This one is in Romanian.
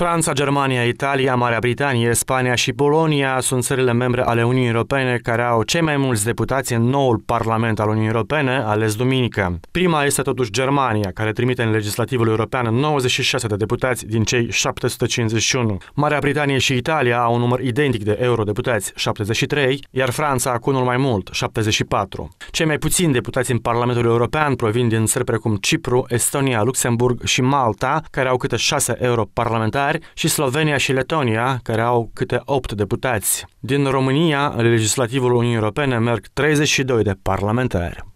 Franța, Germania, Italia, Marea Britanie, Spania și Polonia sunt țările membre ale Uniunii Europene care au cei mai mulți deputați în noul Parlament al Uniunii Europene, ales duminică. Prima este totuși Germania, care trimite în legislativul european 96 de deputați din cei 751. Marea Britanie și Italia au un număr identic de eurodeputați, 73, iar Franța cu unul mai mult, 74. Cei mai puțini deputați în Parlamentul European provin din țări precum Cipru, Estonia, Luxemburg și Malta, care au câte 6 europarlamentari parlamentari și Slovenia și Letonia, care au câte 8 deputați. Din România, în legislativul Uniunii Europene merg 32 de parlamentari.